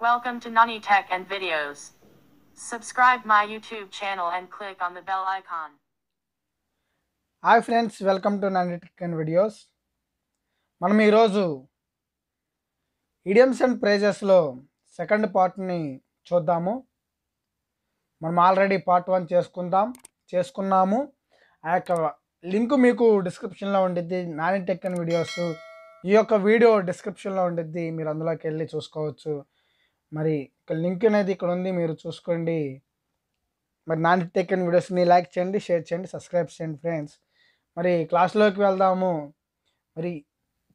Welcome to Nani Tech and Videos. Subscribe my YouTube channel and click on the bell icon. Hi friends welcome to Nani and videos మనం ఈరోజు idioms and ప్రైజెస్లో second పార్ట్ని చూద్దాము మనం already part one చేసుకుందాం చేసుకున్నాము ఆ యొక్క లింక్ మీకు డిస్క్రిప్షన్లో ఉండిద్ది నాని టెక్ వీడియోస్ ఈ యొక్క వీడియో డిస్క్రిప్షన్లో ఉండిద్ది మీరు అందులోకి వెళ్ళి చూసుకోవచ్చు మరి ఇక్కడ లింక్ అనేది ఇక్కడ ఉంది మీరు చూసుకోండి మరి నాన్ టెక్కన్ వీడియోస్ని లైక్ చేయండి షేర్ చేయండి సబ్స్క్రైబ్ చేయండి ఫ్రెండ్స్ మరి క్లాస్లోకి వెళ్దాము మరి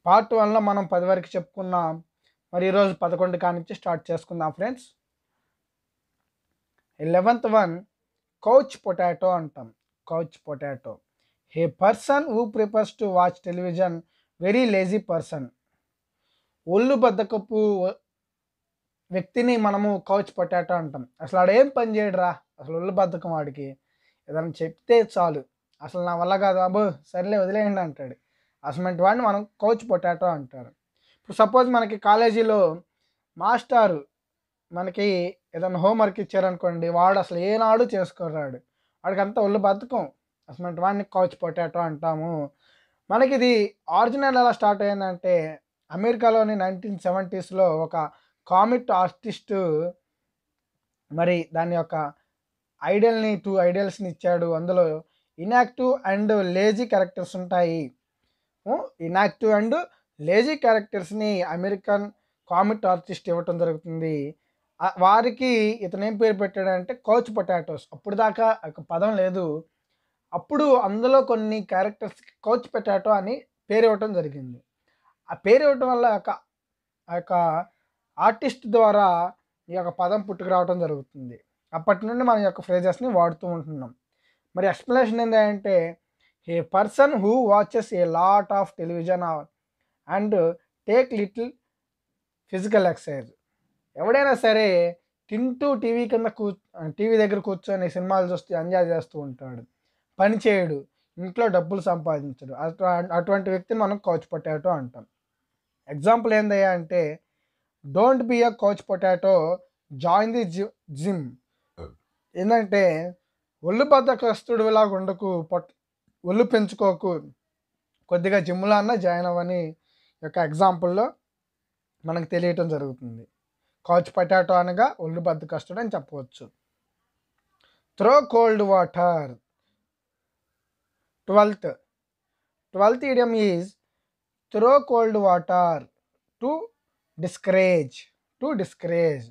పార్ట్ వన్లో మనం పది వరకు చెప్పుకున్నాం మరి ఈరోజు పదకొండు కానించి స్టార్ట్ చేసుకుందాం friends eleventh one couch potato అంటాం couch potato a person who prefers to watch television very lazy person ఒళ్ళు బద్దకపు వ్యక్తిని మనము కౌచ్ పొటాటో అంటాం అసలు ఆడేం పని చేయడురా అసలు ఒళ్ళు బద్దకం వాడికి ఏదైనా చెప్తే చాలు అసలు నా వల్ల కాదు అబ్బో సరేలే వదిలేయండి అంటాడు అసలు వాడిని మనం కౌచ్ పొటాటో అంటారు ఇప్పుడు సపోజ్ మనకి కాలేజీలో మాస్టారు మనకి ఏదైనా హోంవర్క్ ఇచ్చారనుకోండి వాడు అసలు ఏనాడు చేసుకోరాడు వాడికి అంతా ఒళ్ళు బతుకం అసలు వాడిని కౌచ్ పొటాటో అంటాము మనకి ఇది ఆరిజినల్ ఎలా స్టార్ట్ అయిందంటే అమెరికాలోని నైన్టీన్ సెవెంటీస్లో ఒక కామిట్ ఆర్టిస్ట్ మరి దాని యొక్క ఐడియల్ని టూ ఐడియల్స్ని ఇచ్చాడు అందులో ఇనాక్టివ్ అండ్ లేజీ క్యారెక్టర్స్ ఉంటాయి ఇనాక్టివ్ అండ్ లేజీ క్యారెక్టర్స్ని అమెరికన్ కామిట్ ఆర్టిస్ట్ ఇవ్వటం జరుగుతుంది వారికి ఇతను ఏం పేరు పెట్టాడంటే కోచ్ పొటాటోస్ అప్పుడు దాకా ఒక పదం లేదు అప్పుడు అందులో కొన్ని క్యారెక్టర్స్కి కోచ్ పొటాటో అని పేరు ఇవ్వటం జరిగింది ఆ పేరు ఇవ్వటం వల్ల ఒక యొక్క ఆర్టిస్ట్ ద్వారా ఈ యొక్క పదం పుట్టుకురావడం జరుగుతుంది అప్పటి నుండి మన యొక్క ఫ్రేజెస్ని వాడుతూ ఉంటున్నాం మరి ఎక్స్ప్లెనేషన్ ఏంటంటే a person who watches a lot of television and take little physical exercise ఎవడైనా సరే తింటూ టీవీ కింద కూ టీవీ దగ్గర కూర్చొని సినిమాలు చూస్తూ ఎంజాయ్ చేస్తూ ఉంటాడు పని చేయడు ఇంట్లో డబ్బులు సంపాదించడు అటువంటి వ్యక్తిని మనం కోచ్ పట్టేయటం అంటాం ఎగ్జాంపుల్ ఏందయ్యా అంటే don't be a couch potato join the gym ఏంటంటే ఒళ్ళు బద్దకస్తుడు లాగా ఉండకు పొట్ ఒళ్ళు పెంచుకోకు కొద్దిగా జిమ్లో అన్న జాయిన్ అవ్వని యొక్క ఎగ్జాంపుల్లో మనకు తెలియటం జరుగుతుంది కాచ్ పొటాటో అనగా ఒళ్ళు బద్దకస్తుడు అని చెప్పవచ్చు throw cold water twelfth twelfth idiom is throw cold water to discourage to discourage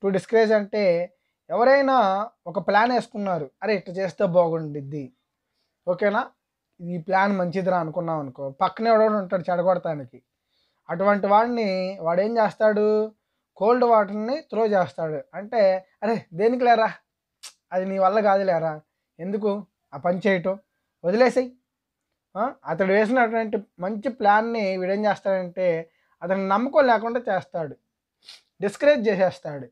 to discourage అంటే ఎవరైనా ఒక ప్లాన్ వేసుకున్నారు అరే ఇట్లా చేస్తే బాగుండిద్ది ఓకేనా ఈ ప్లాన్ మంచిదిరా అనుకున్నాం అనుకో పక్కనే ఎవడో ఉంటాడు చెడగొడటానికి అటువంటి వాడిని వాడు ఏం చేస్తాడు కోల్డ్ వాటర్ని త్రో చేస్తాడు అంటే అరే దేనికి లేరా అది నీ వల్ల కాదు లేరా ఎందుకు ఆ పని చేయటం వదిలేసాయి అతడు వేసినటువంటి మంచి ప్లాన్ని వీడేం చేస్తాడంటే అతను నమ్మకం లేకుండా చేస్తాడు డిస్కరేజ్ చేసేస్తాడు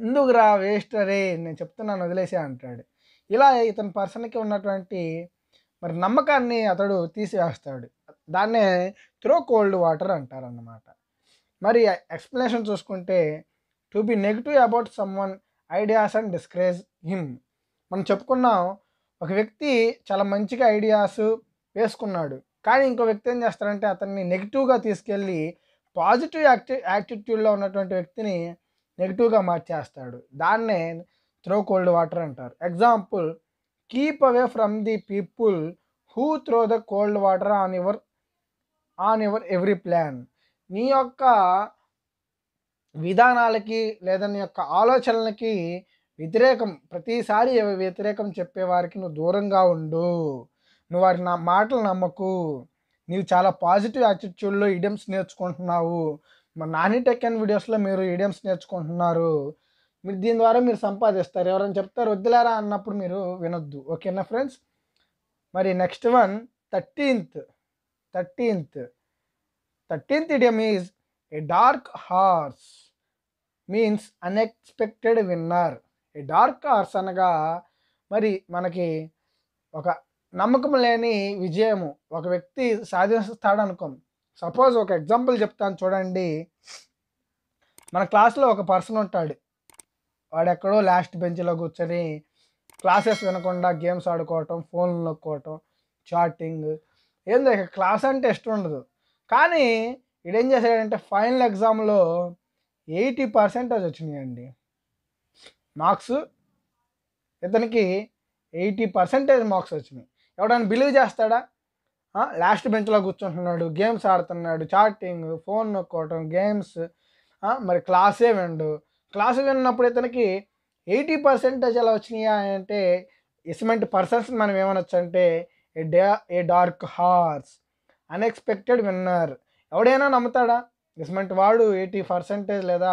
ఎందుకురా వేస్ట్ రే నేను చెప్తున్నాను వదిలేసే అంటాడు ఇలా ఇతని పర్సన్కి ఉన్నటువంటి మరి నమ్మకాన్ని అతడు తీసివేస్తాడు దాన్నే త్రో కోల్డ్ వాటర్ అంటారన్నమాట మరి ఎక్స్ప్లెనేషన్ చూసుకుంటే to be negative about someone ideas and discourage him మనం చెప్పుకున్నాం ఒక వ్యక్తి చాలా మంచిగా ఐడియాస్ వేసుకున్నాడు కానీ ఇంకో వ్యక్తి ఏం చేస్తారంటే అతన్ని నెగిటివ్గా తీసుకెళ్ళి పాజిటివ్ యాక్టి యాటిట్యూడ్లో ఉన్నటువంటి వ్యక్తిని నెగిటివ్గా మార్చేస్తాడు దాన్నే త్రో కోల్డ్ వాటర్ అంటారు example keep away from the people who throw the cold water on your on your every plan నీ యొక్క విధానాలకి లేదా నీ యొక్క ఆలోచనలకి వ్యతిరేకం ప్రతిసారి వ్యతిరేకం చెప్పేవారికి నువ్వు దూరంగా ఉండు నువ్వు వారి నా మాటలు నమ్మకు నీవు చాలా పాజిటివ్ యాటిట్యూడ్లో ఈడియమ్స్ నేర్చుకుంటున్నావు నాని టెక్ అండ్ వీడియోస్లో మీరు ఈడియమ్స్ నేర్చుకుంటున్నారు మీరు దీని ద్వారా మీరు సంపాదిస్తారు ఎవరైనా చెప్తారు వద్దులేరా అన్నప్పుడు మీరు వినొద్దు ఓకేనా ఫ్రెండ్స్ మరి next one thirteenth thirteenth thirteenth idiom is a dark horse means unexpected winner a dark horse అనగా మరి మనకి ఒక నమ్మకం లేని విజయము ఒక వ్యక్తి సాధిస్తాడు సపోజ్ ఒక ఎగ్జాంపుల్ చెప్తాను చూడండి మన క్లాస్లో ఒక పర్సన్ ఉంటాడు వాడు ఎక్కడో లాస్ట్ బెంచ్లో కూర్చొని క్లాసెస్ వినకుండా గేమ్స్ ఆడుకోవటం ఫోన్లు నొక్కోవటం చాటింగ్ ఏంది ఇక క్లాస్ అంటే ఇష్టం ఉండదు కానీ ఇడేం చేశాడంటే ఫైనల్ ఎగ్జామ్లో ఎయిటీ పర్సెంటేజ్ వచ్చినాయండి మార్క్స్ ఇతనికి ఎయిటీ పర్సెంటేజ్ మార్క్స్ వచ్చినాయి ఎవడైనా బిలీవ్ చేస్తాడా లాస్ట్ బెంచ్లో కూర్చుంటున్నాడు గేమ్స్ ఆడుతున్నాడు చాటింగ్ ఫోన్ నొక్కోవటం గేమ్స్ మరి క్లాసే విండు క్లాసు విన్నప్పుడు ఇతనికి ఎయిటీ పర్సెంటేజ్ ఎలా వచ్చినాయా అంటే ఇసిమెంట్ పర్సన్స్ మనం ఏమనొచ్చు అంటే a day a dark horse unexpected winner ఎవడైనా నమ్ముతాడా ఇసిమెంట్ వాడు ఎయిటీ పర్సెంటేజ్ లేదా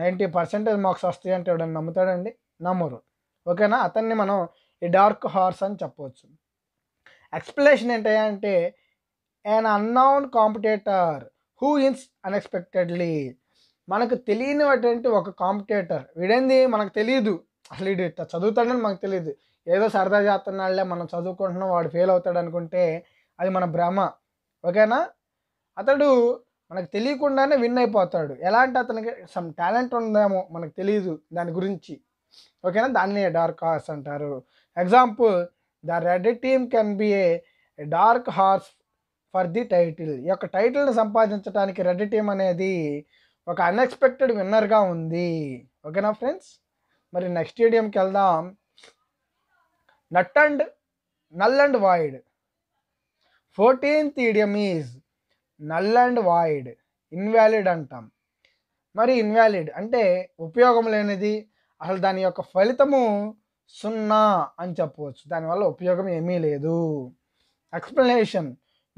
నైంటీ పర్సెంటేజ్ మార్క్స్ వస్తాయి అంటే నమ్ముతాడండి నమ్మరు ఓకేనా అతన్ని మనం ఈ డార్క్ హార్స్ అని చెప్పవచ్చు ఎక్స్ప్లెనేషన్ ఏంటంటే an unknown competitor who wins unexpectedly మనకు తెలియని తెలియనిటువంటి ఒక కాంపిటేటర్ వీడేంది మనకు తెలియదు అసలు ఇటు ఇట్లా చదువుతాడని మనకు తెలియదు ఏదో సరదా చేస్తున్నాళ్ళే మనం చదువుకుంటున్నాం వాడు ఫెయిల్ అవుతాడు అనుకుంటే అది మన భ్రమ ఓకేనా అతడు మనకు తెలియకుండానే విన్ అయిపోతాడు ఎలాంటి అతనికి సమ్ టాలెంట్ ఉందేమో మనకు తెలియదు దాని గురించి ఓకేనా దాన్ని డార్క్ హార్స్ అంటారు example the red team can be a dark horse for the title ఈ యొక్క టైటిల్ని సంపాదించడానికి రెడ్ టీం అనేది ఒక అన్ఎక్స్పెక్టెడ్ విన్నర్గా ఉంది ఓకేనా ఫ్రెండ్స్ మరి నెక్స్ట్ స్టేడియంకి వెళ్దాం null and null and void fourteenth idiom is null and void invalid అంటాం మరి ఇన్వాలిడ్ అంటే ఉపయోగం లేనిది అసలు దాని యొక్క ఫలితము సున్నా అని చెప్పవచ్చు దానివల్ల ఉపయోగం ఏమీ లేదు explanation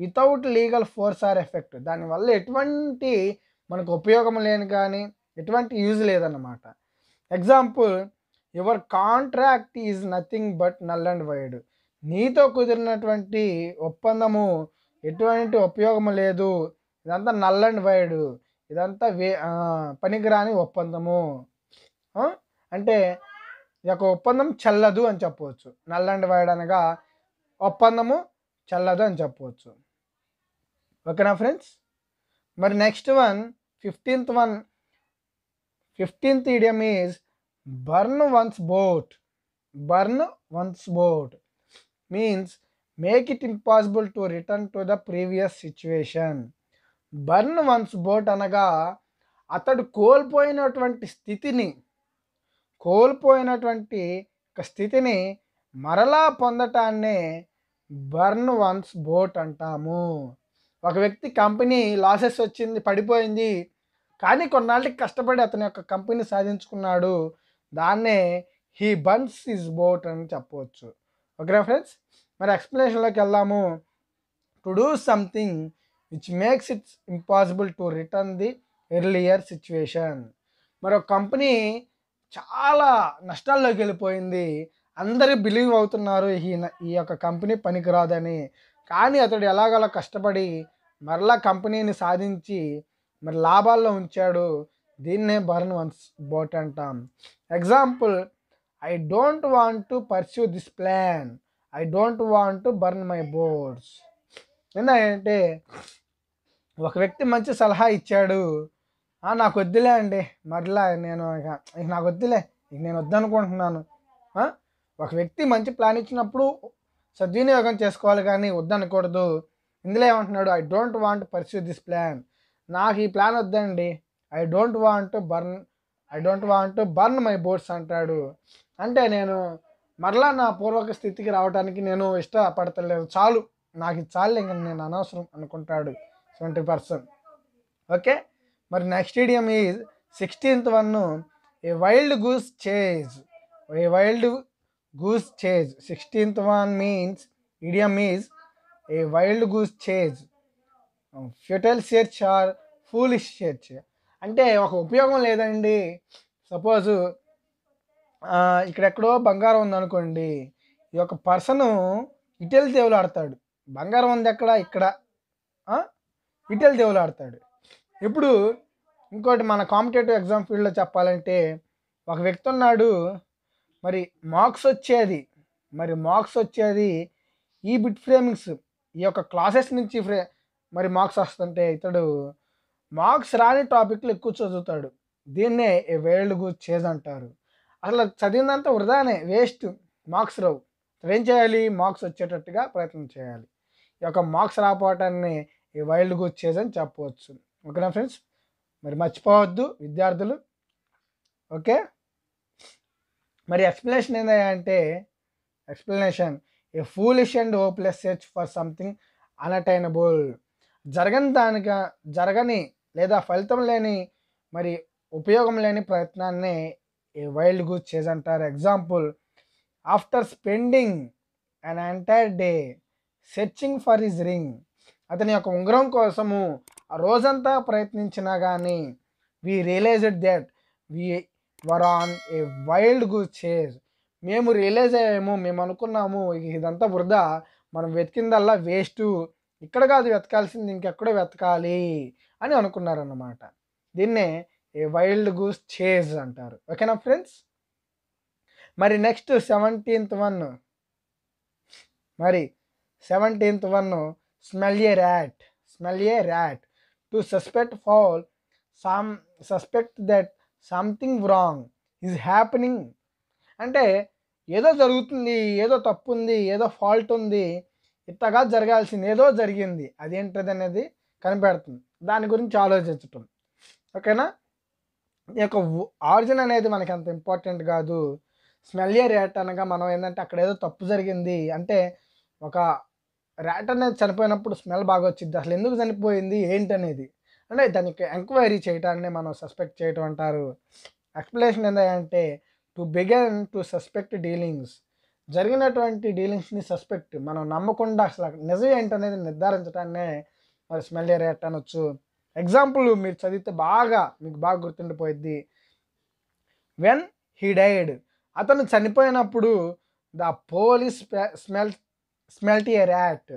without legal force or effect దానివల్ల ఎటువంటి మనకు ఉపయోగం లేని కానీ ఎటువంటి యూజ్ లేదన్నమాట example your contract is nothing but null and void నీతో కుదిరినటువంటి ఒప్పందము ఎటువంటి ఉపయోగం లేదు ఇదంతా నల్ అండ్ వైడ్ ఇదంతా వే పనికిరాని ఒప్పందము అంటే ఈ యొక్క ఒప్పందం చల్లదు అని చెప్పవచ్చు నల్లండి అండ్ వైడ్ అనగా ఒప్పందము చల్లదు అని చెప్పవచ్చు ఓకేనా ఫ్రెండ్స్ మరి next one fifteenth one fifteenth idiom is burn once boat burn once boat means make it impossible to return to the previous situation burn once boat అనగా అతడు కోల్పోయినటువంటి స్థితిని కోల్పోయినటువంటి స్థితిని మరలా పొందటాన్నే బర్న్ వన్స్ బోట్ అంటాము ఒక వ్యక్తి కంపెనీ లాసెస్ వచ్చింది పడిపోయింది కానీ కొన్నాళ్ళకి కష్టపడి అతని యొక్క కంపెనీ సాధించుకున్నాడు దాన్నే హీ బన్స్ ఈజ్ బోట్ అని చెప్పవచ్చు ఓకే ఫ్రెండ్స్ మరి ఎక్స్ప్లెనేషన్లోకి వెళ్దాము to do something which makes its impossible to return the earlier situation మరి ఒక కంపెనీ చాలా నష్టాల్లోకి వెళ్ళిపోయింది అందరూ బిలీవ్ అవుతున్నారు ఈయన ఈ యొక్క కంపెనీ పనికిరాదని కానీ అతడు ఎలాగలా కష్టపడి మరలా కంపెనీని సాధించి మరి లాభాల్లో ఉంచాడు దీన్నే బర్న్ వన్స్ బోట్ అంటాం example I don't want to pursue this plan I don't want to burn my boards ఏంటంటే ఒక వ్యక్తి మంచి సలహా ఇచ్చాడు నాకు వద్దులే అండి మరలా నేను ఇక ఇక నాకు వద్దులే ఇక నేను వద్దనుకుంటున్నాను ఒక వ్యక్తి మంచి ప్లాన్ ఇచ్చినప్పుడు సద్వినియోగం చేసుకోవాలి కానీ వద్దనకూడదు ఇందులో ఏమంటున్నాడు I don't want pursue this plan నాకు ఈ ప్లాన్ వద్దండి I don't want burn I don't want burn my boards అంటాడు అంటే నేను మరలా నా పూర్వక స్థితికి రావడానికి నేను ఇష్టపడతలేదు చాలు నాకు చాలు ఇంకా నేను అనవసరం అనుకుంటాడు ట్వంటీ పర్సన్ ఓకే మరి next idiom is sixteenth one a wild goose chase a wild goose chase sixteenth one means idiom is a wild goose chase futile search or foolish search అంటే ఒక ఉపయోగం లేదండి సపోజు ఇక్కడెక్కడో బంగారం ఉందనుకోండి ఈ యొక్క person ఇటల్ దేవులు ఆడతాడు బంగారం ఉంది ఎక్కడ ఇక్కడ ఇటల్ దేవులు ఆడతాడు ఇప్పుడు ఇంకోటి మన కాంపిటేటివ్ ఎగ్జామ్ ఫీల్డ్లో చెప్పాలంటే ఒక వ్యక్తి ఉన్నాడు మరి మార్క్స్ వచ్చేది మరి మార్క్స్ వచ్చేది ఈ బిట్ ఫ్రేమింగ్స్ ఈ యొక్క క్లాసెస్ నుంచి ఫ్రే మరి మార్క్స్ వస్తుంటే ఇతడు మార్క్స్ రాని టాపిక్లు ఎక్కువ చదువుతాడు దీన్నే ఏ వేల్డ్ గు చేజ్ అంటారు అసలు చదివినంత వృధానే వేస్ట్ మార్క్స్ రావు ఏం చేయాలి మార్క్స్ వచ్చేటట్టుగా ప్రయత్నం చేయాలి ఈ యొక్క మార్క్స్ రాపోవటాన్ని ఈ వైల్డ్ గు చేజ్ అని చెప్పవచ్చు ఓకేనా ఫ్రెండ్స్ మరి మర్చిపోవద్దు విద్యార్థులు ఓకే మరి ఎక్స్ప్లెనేషన్ ఏంటంటే explanation a foolish and hopeless search for something unattainable జరగని దానిక జరగని లేదా ఫలితం లేని మరి ఉపయోగం లేని ప్రయత్నాన్ని ఏ వైల్డ్ గుడ్ చేజ్ అంటారు example after spending an entire day searching for his ring అతని యొక్క ఉంగరం కోసము రోజంతా ప్రయత్నించినా కానీ we realized that we were on a wild goose chase మేము రియలైజ్ అయ్యాము మేము అనుకున్నాము ఇదంతా వృధా మనం వెతికిందల్లా వేస్ట్ ఇక్కడ కాదు వెతకాల్సింది ఇంకెక్కడో వెతకాలి అని అనుకున్నారన్నమాట దీన్నే ఏ వైల్డ్ గూస్ చేజ్ అంటారు ఓకేనా ఫ్రెండ్స్ మరి నెక్స్ట్ సెవెంటీన్త్ వన్ మరి seventeenth one smell a rat smell a rat to suspect foul some suspect that something wrong is happening అంటే ఏదో జరుగుతుంది ఏదో తప్పు ఉంది ఏదో ఫాల్ట్ ఉంది ఇంతగా జరగాల్సింది ఏదో జరిగింది అదేంటది అనేది కనిపెడుతుంది దాని గురించి ఆలోచించటం ఓకేనా ఈ యొక్క ఆరిజిన్ అనేది మనకి అంత ఇంపార్టెంట్ కాదు స్మెల్ రేట్ అనగా మనం ఏంటంటే అక్కడ ఏదో తప్పు జరిగింది అంటే ఒక ర్యాట్ అనేది చనిపోయినప్పుడు స్మెల్ బాగా వచ్చింది అసలు ఎందుకు చనిపోయింది ఏంటనేది అంటే దానికి ఎంక్వైరీ చేయటాన్ని మనం సస్పెక్ట్ చేయటం అంటారు ఎక్స్ప్లెనేషన్ ఏంటంటే to begin to suspect dealings జరిగినటువంటి డీలింగ్స్ని సస్పెక్ట్ మనం నమ్మకుండా అసలు నిజం ఏంటనేది నిర్ధారించడాన్నే మరి స్మెల్ రేట్ అనొచ్చు ఎగ్జాంపుల్ మీరు చదివితే బాగా మీకు బాగా గుర్తుండిపోయింది వెన్ హీ డైడ్ అతను చనిపోయినప్పుడు the police smell smelt a rat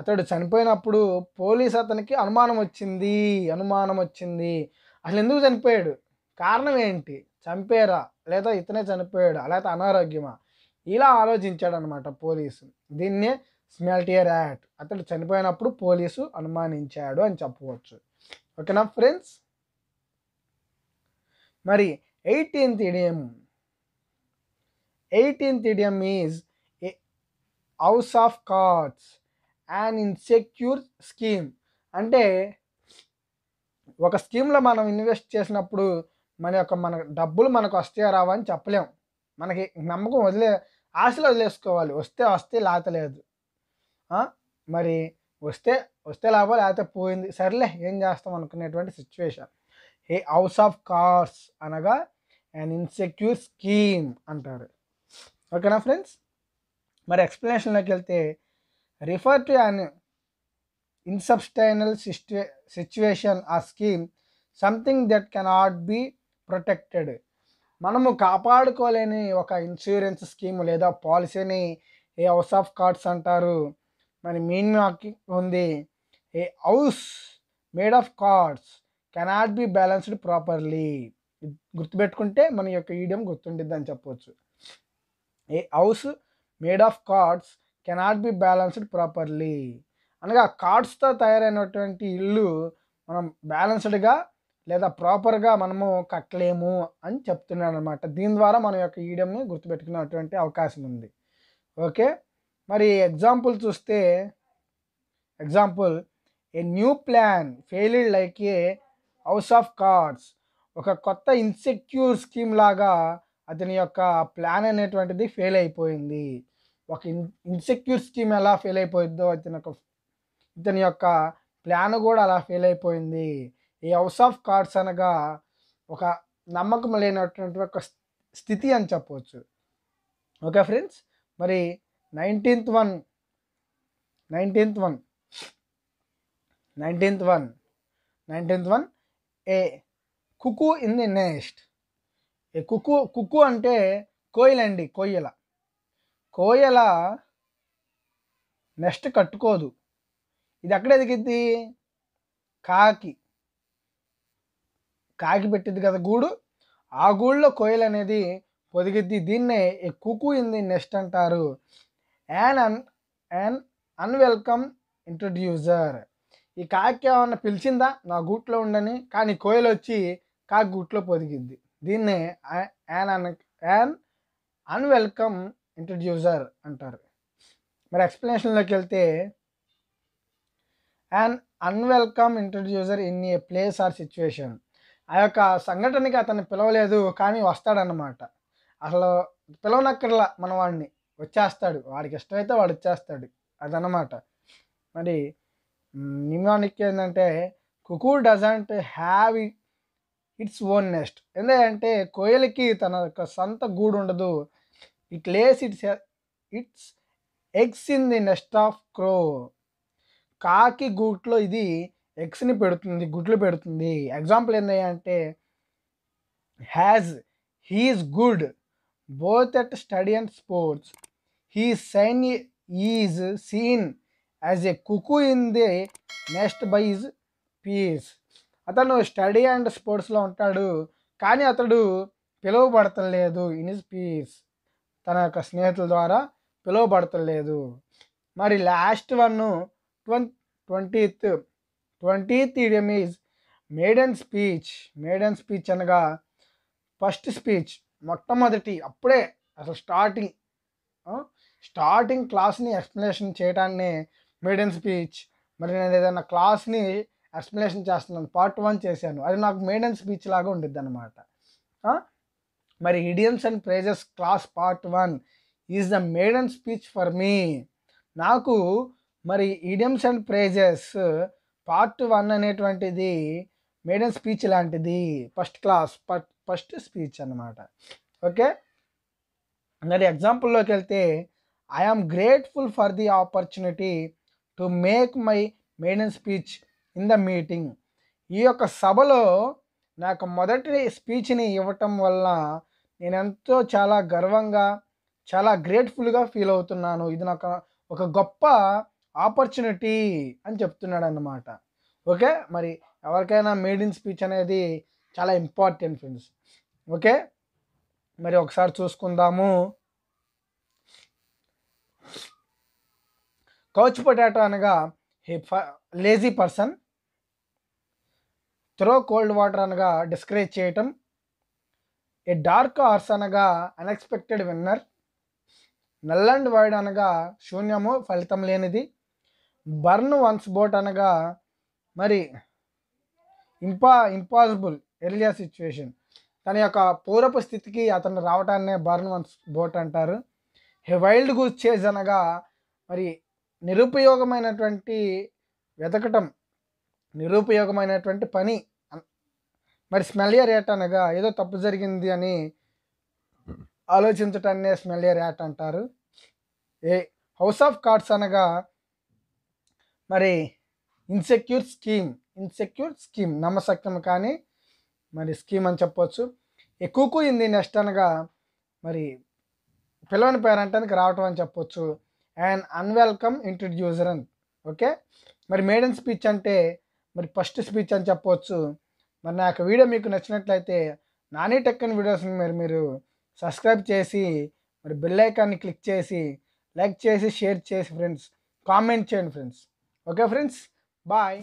అతడు చనిపోయినప్పుడు పోలీస్ అతనికి అనుమానం వచ్చింది అనుమానం వచ్చింది అసలు ఎందుకు చనిపోయాడు కారణం ఏంటి చంపేరా లేదా ఇతనే చనిపోయాడు లేదా అనారోగ్యమా ఇలా ఆలోచించాడు అనమాట పోలీసు దీన్నే స్మెల్టియర్ యాక్ట్ అతడు చనిపోయినప్పుడు పోలీసు అనుమానించాడు అని చెప్పవచ్చు ఓకేనా ఫ్రెండ్స్ మరి eighteenth idiom eighteenth idiom is house of cards and insecure scheme అంటే ఒక స్కీమ్లో మనం ఇన్వెస్ట్ చేసినప్పుడు మన యొక్క మన డబ్బులు మనకు వస్తాయో రావా అని చెప్పలేము మనకి నమ్మకం వదిలే ఆశలు వదిలేసుకోవాలి వస్తే వస్తే లేతలేదు మరి వస్తే వస్తే లాభం లేకపోతే పోయింది సర్లే ఏం చేస్తాం అనుకునేటువంటి situation a house of cards అనగా అండ్ ఇన్సెక్యూర్ స్కీమ్ అంటారు ఓకేనా ఫ్రెండ్స్ మరి ఎక్స్ప్లెనేషన్లోకి వెళ్తే రిఫర్ టు అన్ ఇన్సబ్స్టైనల్ సిచ్యువే situation a scheme something that cannot be protected మనము కాపాడుకోలేని ఒక ఇన్సూరెన్స్ స్కీమ్ లేదా పాలసీని ఏ హౌస్ ఆఫ్ కార్డ్స్ అంటారు మరి మీన్ ఉంది a house made of cards cannot be balanced properly గుర్తుపెట్టుకుంటే మన యొక్క ఈడియం గుర్తుండిద్దని చెప్పవచ్చు a house made of cards cannot be balanced properly అనగా కార్డ్స్తో తయారైనటువంటి ఇల్లు మనం బ్యాలెన్స్డ్గా లేదా ప్రాపర్గా మనము కట్టలేము అని చెప్తున్నాడు అనమాట దీని ద్వారా మన యొక్క ఈడియంని e గుర్తుపెట్టుకునేటువంటి అవకాశం ఉంది ఓకే మరి ఎగ్జాంపుల్ చూస్తే example a new plan failed like a house of cards ఒక కొత్త ఇన్సెక్యూర్ స్కీమ్ లాగా అతని యొక్క ప్లాన్ అనేటువంటిది ఫెయిల్ అయిపోయింది ఒక ఇన్ ఇన్సెక్యూర్ స్కీమ్ ఎలా ఫెయిల్ అయిపోయిందో అతని యొక్క ఇతని యొక్క ప్లాన్ కూడా అలా ఫెయిల్ అయిపోయింది ఈ హౌస్ ఆఫ్ కార్డ్స్ అనగా ఒక నమ్మకం లేనటువంటి ఒక స్థితి అని చెప్పవచ్చు ఓకే ఫ్రెండ్స్ మరి nineteenth one nineteenth one nineteenth one nineteenth one a cuckoo in the next cuckoo cuckoo అంటే కోయిల అండి కోయల నెస్ట్ కట్టుకోదు ఇది ఎక్కడ ఎదిగిద్ది కాకి కాకి పెట్టింది కదా గూడు ఆ గూళ్ళో కోయిల అనేది పొదిగిద్ది దీన్నే కుకు ఇంది నెస్ట్ అంటారు an un an unwelcome introducer ఈ కాకి ఏమన్నా పిలిచిందా నా గూట్లో ఉండని కానీ కోయిల వచ్చి కాకి గూట్లో పొదిగిద్ది దీన్ని an un an unwelcome introducer అంటారు మరి ఎక్స్ప్లెనేషన్లోకి వెళ్తే an unwelcome introducer in a place or situation ఆ యొక్క సంఘటనకి అతన్ని పిలవలేదు కానీ వస్తాడనమాట అసలు పిలవనక్కర్లా మన వాడిని వచ్చేస్తాడు వాడికి ఇష్టమైతే వాడు వచ్చేస్తాడు అదనమాట మరి నిమానిక్ ఏంటంటే cuckoo doesn't have it its own nest ఎందుకంటే కోయలకి తన యొక్క సొంత గూడు ఉండదు it lays its its eggs in the nest of crow కాకి గూట్లో ఇది ఎగ్స్ని పెడుతుంది గుడ్లు పెడుతుంది ఎగ్జాంపుల్ ఏంటంటే అంటే has he is good both at study and sports he sign is seen as a cuckoo in the nest by his peers అతను స్టడీ అండ్ స్పోర్ట్స్లో ఉంటాడు కానీ అతడు పిలువబడతలేదు ఇన్ ఇస్ పీస్ తన యొక్క స్నేహితుల ద్వారా పిలువబడతలేదు మరి last one twen twentieth twentieth idiom is maiden speech maiden speech అనగా ఫస్ట్ స్పీచ్ మొట్టమొదటి అప్పుడే అసలు స్టార్టింగ్ స్టార్టింగ్ క్లాస్ని ఎక్స్ప్లెనేషన్ చేయడాన్ని మేడన్ స్పీచ్ మరి నేను ఏదైనా క్లాస్ని ఎక్స్ప్లెనేషన్ చేస్తున్నాను పార్ట్ వన్ చేశాను అది నాకు మెయిన్ స్పీచ్ లాగా ఉండిద్ది అనమాట మరి idioms and phrases class part one is the main speech for me నాకు మరి idioms and phrases part one అనేటువంటిది మేడన్ స్పీచ్ లాంటిది ఫస్ట్ క్లాస్ ఫస్ట్ స్పీచ్ అనమాట ఓకే మరి ఎగ్జాంపుల్లోకి వెళ్తే I am grateful for the opportunity to make my maiden speech in the meeting ఈ యొక్క సభలో నాకు మొదటి స్పీచ్ని ఇవ్వటం వల్ల నేను ఎంతో చాలా గర్వంగా చాలా గ్రేట్ఫుల్గా ఫీల్ అవుతున్నాను ఇది నాకు ఒక గొప్ప ఆపర్చునిటీ అని చెప్తున్నాడు అన్నమాట ఓకే మరి ఎవరికైనా మేడ్ ఇన్ స్పీచ్ అనేది చాలా ఇంపార్టెంట్ ఫ్రెండ్స్ ఓకే మరి ఒకసారి చూసుకుందాము కౌచ్ పొటాటో అనగా lazy person throw cold water అనగా డిస్కరేజ్ చేయటం ఏ డార్క్ హార్స్ అనగా unexpected winner null and void అనగా శూన్యము ఫలితం లేనిది బర్న్ వన్స్ బోట్ అనగా మరి ఇంపా ఇంపాసిబుల్ ఎర్లియా సిచ్యువేషన్ తన యొక్క పూర్వపు స్థితికి అతను రావటాన్నే బర్న్ వన్స్ బోట్ అంటారు వైల్డ్ గూస్ చేజ్ అనగా మరి నిరుపయోగమైనటువంటి వెతకటం నిరుపయోగమైనటువంటి పని మరి స్మెల్యర్ యాట్ అనగా ఏదో తప్పు జరిగింది అని ఆలోచించటాన్నే స్మెల్యర్ యాట్ అంటారు ఏ హౌస్ ఆఫ్ కార్డ్స్ అనగా మరి ఇన్సెక్యూర్ స్కీమ్ ఇన్సెక్యూర్ స్కీమ్ నమ్మశక్యం కానీ మరి స్కీమ్ అని చెప్పవచ్చు ఎక్కువకు కూకు ఇంది నెక్స్ట్ అనగా మరి పిలవని పేరంటానికి రావటం అని చెప్పొచ్చు అండ్ అన్వెల్కమ్ ఇంట్రడ్యూజర్ అని ఓకే మరి మేడన్ స్పీచ్ అంటే మరి ఫస్ట్ స్పీచ్ అని చెప్పవచ్చు మరి నా యొక్క వీడియో మీకు నచ్చినట్లయితే నాని టెక్ వీడియోస్ని మరి మీరు సబ్స్క్రైబ్ చేసి మరి బెల్ ఐకాన్ని క్లిక్ చేసి లైక్ చేసి షేర్ చేసి ఫ్రెండ్స్ కామెంట్ చేయండి ఫ్రెండ్స్ ఓకే ఫ్రెండ్స్ బాయ్